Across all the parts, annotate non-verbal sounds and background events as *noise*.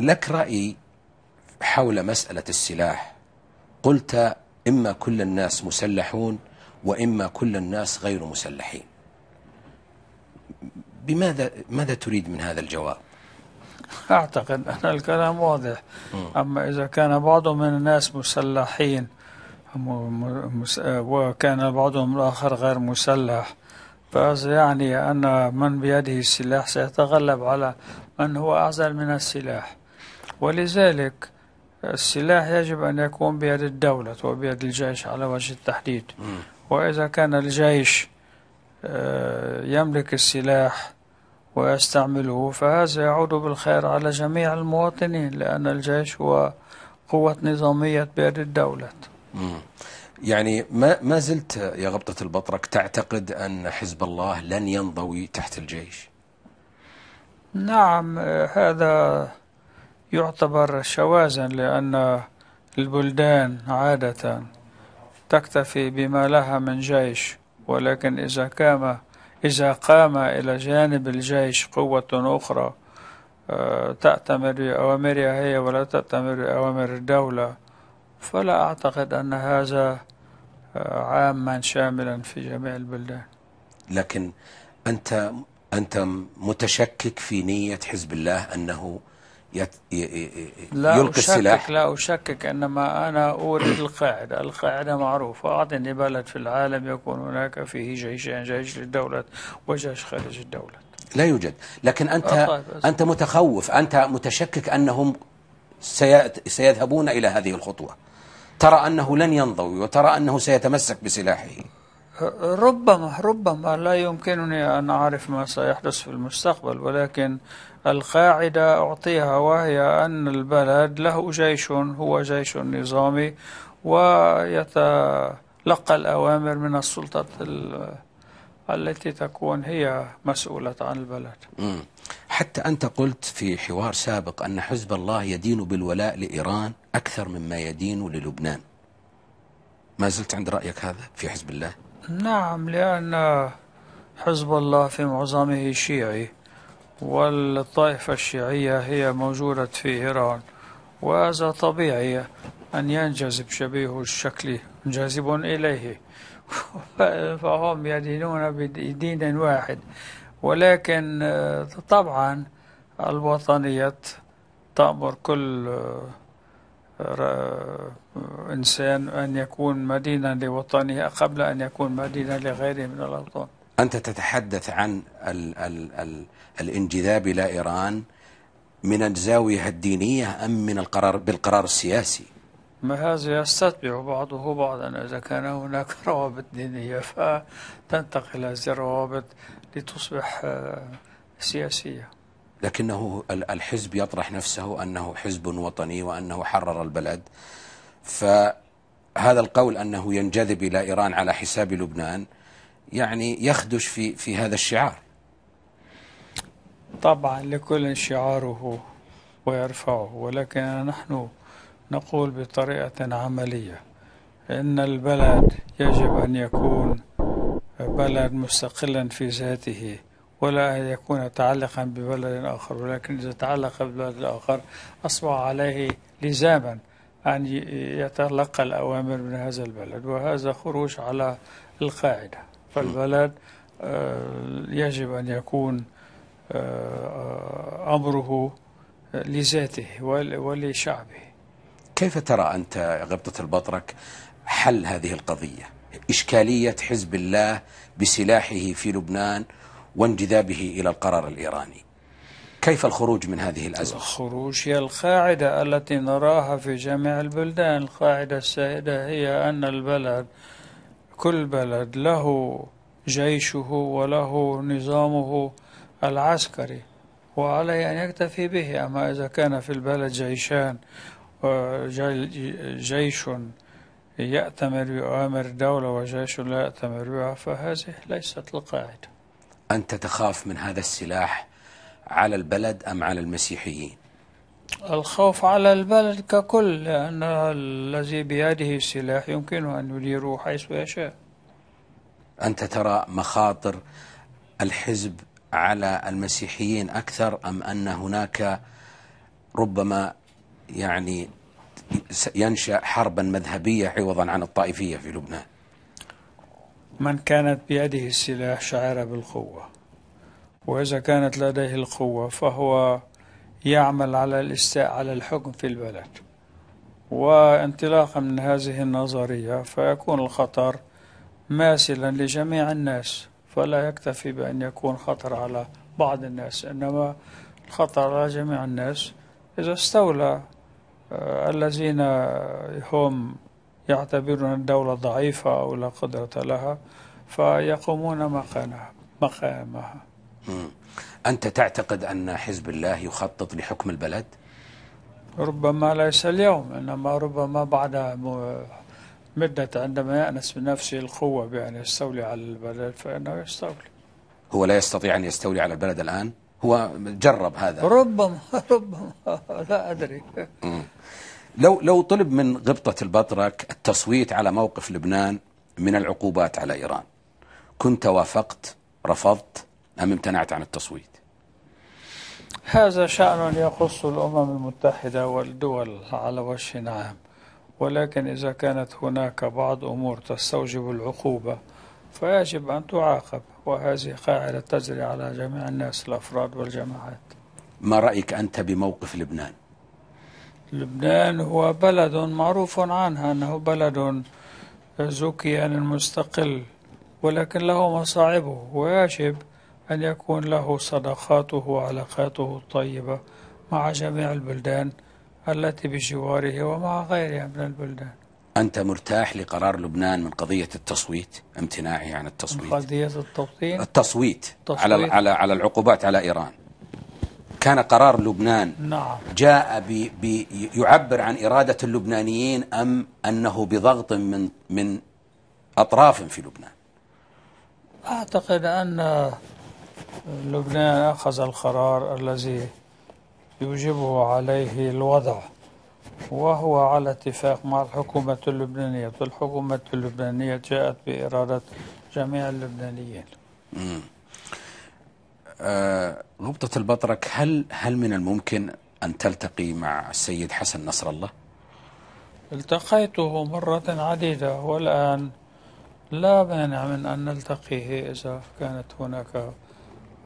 لك رأي حول مسألة السلاح قلت إما كل الناس مسلحون وإما كل الناس غير مسلحين بماذا ماذا تريد من هذا الجواب أعتقد أن الكلام واضح أما إذا كان بعض من الناس مسلحين وكان بعضهم الآخر غير مسلح فهذا يعني أن من بيده السلاح سيتغلب على من هو أعزل من السلاح ولذلك السلاح يجب أن يكون بيد الدولة وبيد الجيش على وجه التحديد وإذا كان الجيش آه، يملك السلاح ويستعمله فهذا يعود بالخير على جميع المواطنين لأن الجيش هو قوة نظامية بيد الدولة يعني ما ما زلت يا غبطة البطرك تعتقد أن حزب الله لن ينضوي تحت الجيش نعم آه، هذا يعتبر شوازا لأن البلدان عادة تكتفي بما لها من جيش ولكن إذا قام إذا قام إلى جانب الجيش قوة أخرى آه، تأتمر بأوامرها هي ولا تأتمر بأوامر الدولة فلا أعتقد أن هذا آه، عاما شاملا في جميع البلدان لكن أنت أنت متشكك في نية حزب الله أنه يت... يلقي السلاح لا أشكك أنما أنا أورد القاعدة القاعدة معروفة أعطني بلد في العالم يكون هناك فيه جيشان جيش للدولة وجيش خارج الدولة لا يوجد لكن أنت, آه، طيب، أنت متخوف أنت متشكك أنهم سيذهبون إلى هذه الخطوة ترى أنه لن ينضوي وترى أنه سيتمسك بسلاحه ربما ربما لا يمكنني أن أعرف ما سيحدث في المستقبل ولكن القاعدة أعطيها وهي أن البلد له جيش هو جيش نظامي ويتلقى الأوامر من السلطة التي تكون هي مسؤولة عن البلد حتى أنت قلت في حوار سابق أن حزب الله يدين بالولاء لإيران أكثر مما يدين للبنان ما زلت عند رأيك هذا في حزب الله؟ نعم لأن حزب الله في معظمه شيعي والطائفة الشيعية هي موجودة في إيران وهذا طبيعي أن ينجذب شبيه الشكل جاذب إليه *laughs* فهم يدينون بدين واحد ولكن طبعا الوطنية تأمر كل إنسان أن يكون مدينا لوطنه قبل أن يكون مدينا لغيره من الأوطان أنت تتحدث عن الـ ال ال الانجذاب إلى إيران من الزاوية الدينية أم من القرار بالقرار السياسي ما هذا يستتبع بعضه بعضا إذا كان هناك *laughs* روابط دينية فتنتقل هذه الروابط لتصبح آه، سياسية لكنه الحزب يطرح نفسه أنه حزب وطني وأنه حرر البلد فهذا القول أنه ينجذب إلى إيران على حساب لبنان يعني يخدش في, في هذا الشعار طبعا لكل شعاره ويرفعه ولكن نحن نقول بطريقة عملية إن البلد يجب أن يكون بلد مستقلا في ذاته ولا أن يكون متعلقا ببلد آخر ولكن إذا تعلق ببلد آخر أصبح عليه لزاما أن يتلقى الأوامر من هذا البلد وهذا خروج على القاعدة فالبلد آه، يجب أن يكون آه، أمره لذاته ولشعبه كيف ترى أنت غبطة البطرك حل هذه القضية إشكالية حزب الله بسلاحه في لبنان وانجذابه إلى القرار الإيراني كيف الخروج من هذه الأزمة؟ الخروج هي القاعدة التي نراها في جميع البلدان القاعدة السائدة هي أن البلد كل بلد له جيشه وله نظامه العسكري وعليه أن يكتفي به أما إذا كان في البلد جيشان جيش يأتمر بأوامر الدولة وجيش لا يأتمر بها فهذه ليست القاعدة أنت تخاف من هذا السلاح على البلد أم على المسيحيين الخوف على البلد ككل لأن الذي بيده السلاح يمكنه أن يديره حيث يشاء أنت ترى مخاطر الحزب على المسيحيين أكثر أم أن هناك ربما يعني ينشأ حربا مذهبية عوضا عن الطائفية في لبنان من كانت بيده السلاح شعر بالقوة وإذا كانت لديه القوة فهو يعمل على الاستاء على الحكم في البلد وانطلاقا من هذه النظرية فيكون الخطر ماثلا لجميع الناس فلا يكتفي بأن يكون خطر على بعض الناس إنما الخطر على جميع الناس إذا استولى آه، الذين هم يعتبرون الدولة ضعيفة أو لا قدرة لها فيقومون مكانها مقامها أنت تعتقد أن حزب الله يخطط لحكم البلد؟ ربما ليس اليوم إنما ربما بعد مدة عندما يأنس من نفسه القوة بأن يستولي على البلد فإنه يستولي هو لا يستطيع أن يستولي على البلد الآن؟ هو جرب هذا ربما *laughs* ربما لا أدري لو لو طلب من غبطة البطرك التصويت على موقف لبنان من العقوبات على إيران كنت وافقت رفضت أم امتنعت عن التصويت هذا شأن يخص الأمم المتحدة والدول على وجه عام ولكن إذا كانت هناك بعض أمور تستوجب العقوبة فيجب أن تعاقب وهذه قاعدة تجري على جميع الناس الأفراد والجماعات ما رأيك أنت بموقف لبنان؟ لبنان هو بلد معروف عنها أنه بلد ذو كيان مستقل ولكن له مصاعبه ويجب أن يكون له صداقاته وعلاقاته الطيبة مع جميع البلدان التي بجواره ومع غيرها من البلدان أنت مرتاح لقرار لبنان من قضية التصويت امتناعه عن التصويت قضية التوطين التصويت, التصويت على على على العقوبات على إيران كان قرار لبنان نعم جاء بي بي يعبر عن إرادة اللبنانيين أم أنه بضغط من من أطراف في لبنان أعتقد أن لبنان أخذ القرار الذي يوجبه عليه الوضع وهو على اتفاق مع الحكومة اللبنانية والحكومة اللبنانية جاءت بإرادة جميع اللبنانيين نبضة آه، البطرك هل هل من الممكن أن تلتقي مع السيد حسن نصر الله؟ التقيته مرة عديدة والآن لا مانع من أن نلتقيه إذا كانت هناك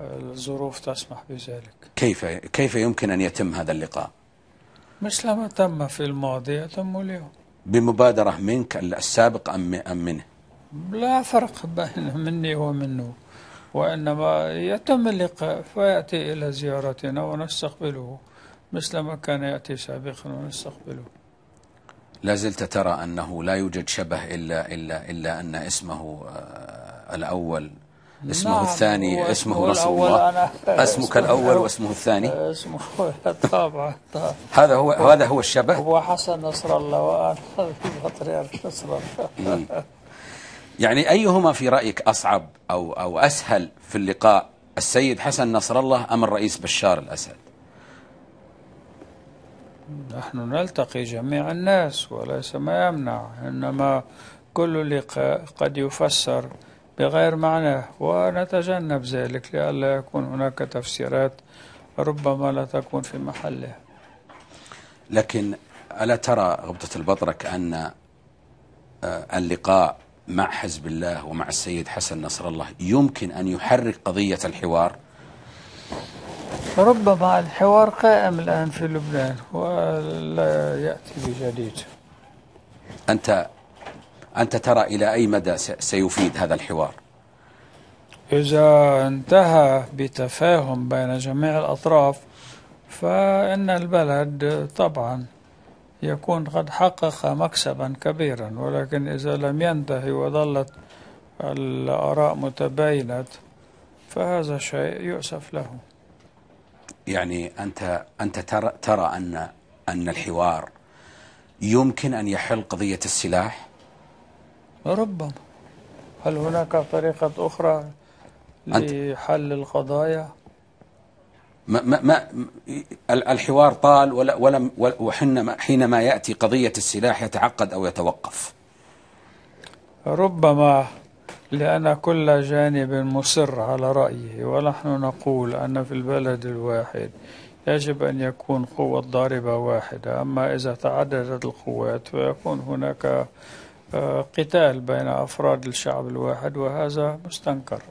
الظروف آه، تسمح بذلك كيف كيف يمكن أن يتم هذا اللقاء؟ مثل ما تم في الماضي يتم اليوم بمبادرة منك السابق أم أم منه؟ لا فرق بين مني ومنه وإنما يتم اللقاء فيأتي إلى زيارتنا ونستقبله مثل ما كان يأتي سابقا ونستقبله لا زلت ترى أنه لا يوجد شبه إلا, إلا, إلا أن اسمه آه، الأول اسمه نعم الثاني اسمه نصر الله أنا *laughs* اسمك الأول واسمه الثاني *laughs* اسمه طبعا طبعا هذا هو هذا هو الشبه هو حسن نصر الله وأنا *laughs* البطريرك نصر الله إيه. يعني أيهما في رأيك أصعب أو, أو أسهل في اللقاء السيد حسن نصر الله أم الرئيس بشار الأسد نحن نلتقي جميع الناس وليس ما يمنع إنما كل لقاء قد يفسر بغير معناه ونتجنب ذلك لئلا يكون هناك تفسيرات ربما لا تكون في محلها لكن ألا ترى غبطة البطرك أن آه، اللقاء مع حزب الله ومع السيد حسن نصر الله يمكن أن يحرك قضية الحوار ربما الحوار قائم الآن في لبنان ولا يأتي بجديد أنت أنت ترى إلى أي مدى سيفيد هذا الحوار إذا انتهى بتفاهم بين جميع الأطراف فإن البلد طبعاً يكون قد حقق مكسبا كبيرا ولكن إذا لم ينتهي وظلت الآراء متباينة فهذا شيء يؤسف له يعني أنت أنت ترى ترى أن أن الحوار يمكن أن يحل قضية السلاح؟ ربما هل هناك طريقة أخرى لحل القضايا؟ ما ما ما الحوار طال ولم وحينما حينما ياتي قضيه السلاح يتعقد او يتوقف ربما لأن كل جانب مصر على رأيه ونحن نقول أن في البلد الواحد يجب أن يكون قوة ضاربة واحدة أما إذا تعددت القوات فيكون هناك آه، قتال بين أفراد الشعب الواحد وهذا مستنكر